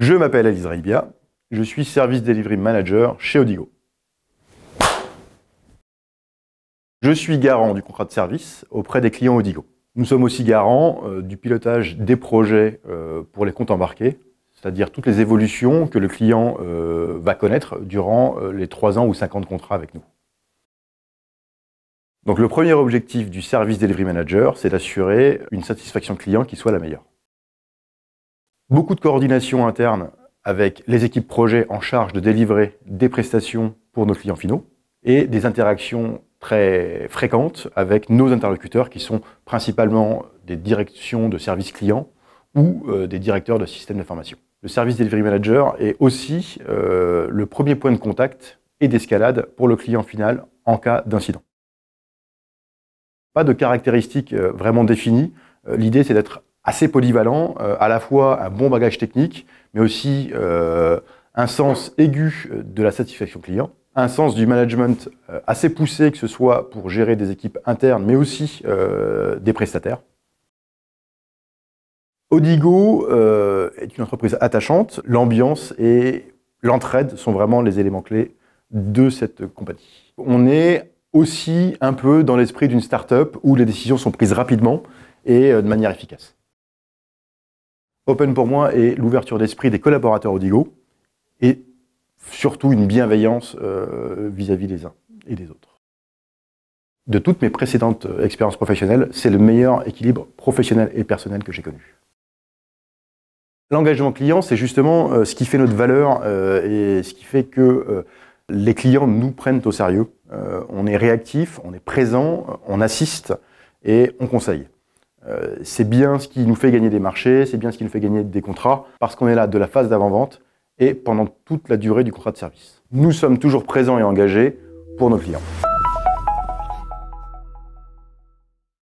Je m'appelle Alice Raibia, je suis Service Delivery Manager chez Odigo. Je suis garant du contrat de service auprès des clients Odigo. Nous sommes aussi garants euh, du pilotage des projets euh, pour les comptes embarqués, c'est-à-dire toutes les évolutions que le client euh, va connaître durant les 3 ans ou 5 ans de contrat avec nous. Donc le premier objectif du service Delivery Manager, c'est d'assurer une satisfaction client qui soit la meilleure beaucoup de coordination interne avec les équipes projets en charge de délivrer des prestations pour nos clients finaux et des interactions très fréquentes avec nos interlocuteurs qui sont principalement des directions de services clients ou euh, des directeurs de systèmes d'information. Le service delivery manager est aussi euh, le premier point de contact et d'escalade pour le client final en cas d'incident. Pas de caractéristiques euh, vraiment définies, l'idée c'est d'être assez polyvalent, euh, à la fois un bon bagage technique, mais aussi euh, un sens aigu euh, de la satisfaction client, un sens du management assez poussé, que ce soit pour gérer des équipes internes, mais aussi des prestataires. Odigo est une entreprise attachante. L'ambiance et l'entraide sont vraiment les éléments clés de cette compagnie. On est aussi un peu dans l'esprit d'une start-up où les décisions sont prises rapidement et de manière efficace. Open pour moi est l'ouverture d'esprit des collaborateurs Odigo et surtout une bienveillance euh, vis-à-vis des uns et des autres. De toutes mes précédentes euh, expériences professionnelles, c'est le meilleur équilibre professionnel et personnel que j'ai connu. L'engagement client, c'est justement euh, ce qui fait notre valeur et ce qui fait que les clients nous prennent au sérieux. on est réactif, on est présent, on assiste et on conseille. Euh, c'est bien ce qui nous fait gagner des marchés, c'est bien ce qui nous fait gagner des contrats, parce qu'on est là de la phase d'avant-vente et pendant toute la durée du contrat de service. Nous sommes toujours présents et engagés pour nos clients.